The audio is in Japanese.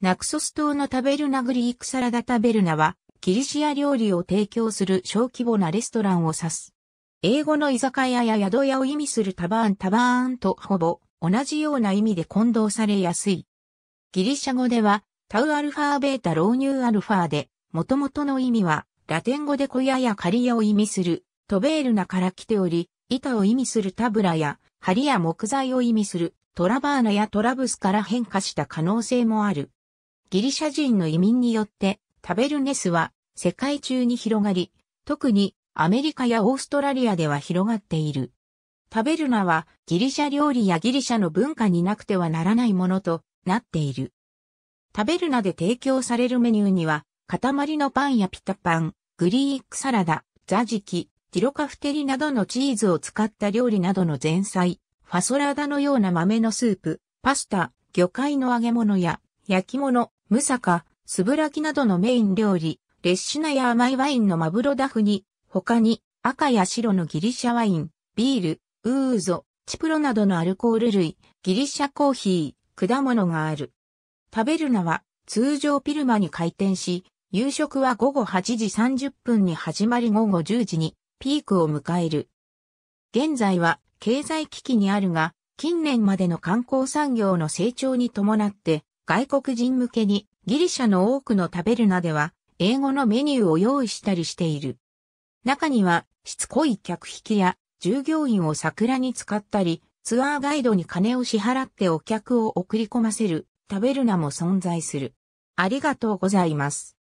ナクソス島のタベルナグリークサラダタベルナは、キリシア料理を提供する小規模なレストランを指す。英語の居酒屋や宿屋を意味するタバーンタバーンとほぼ同じような意味で混同されやすい。ギリシャ語ではタウアルファーベータローニューアルファーで、元々の意味はラテン語で小屋やカ屋を意味するトベールナから来ており、板を意味するタブラや針や木材を意味するトラバーナやトラブスから変化した可能性もある。ギリシャ人の移民によってタベルネスは世界中に広がり、特にアメリカやオーストラリアでは広がっている。タベルナはギリシャ料理やギリシャの文化になくてはならないものとなっている。タベルナで提供されるメニューには、塊のパンやピタパン、グリークサラダ、ザジキ、ティロカフテリなどのチーズを使った料理などの前菜、ファソラダのような豆のスープ、パスタ、魚介の揚げ物や焼き物、ムサカ、スブラキなどのメイン料理、レッシュナや甘いワインのマブロダフに、他に赤や白のギリシャワイン、ビール、ウーゾ、チプロなどのアルコール類、ギリシャコーヒー、果物がある。食べるなは通常ピルマに開店し、夕食は午後8時30分に始まり午後10時にピークを迎える。現在は経済危機にあるが、近年までの観光産業の成長に伴って外国人向けにギリシャの多くの食べるなでは英語のメニューを用意したりしている。中にはしつこい客引きや従業員を桜に使ったりツアーガイドに金を支払ってお客を送り込ませる食べるなも存在する。ありがとうございます。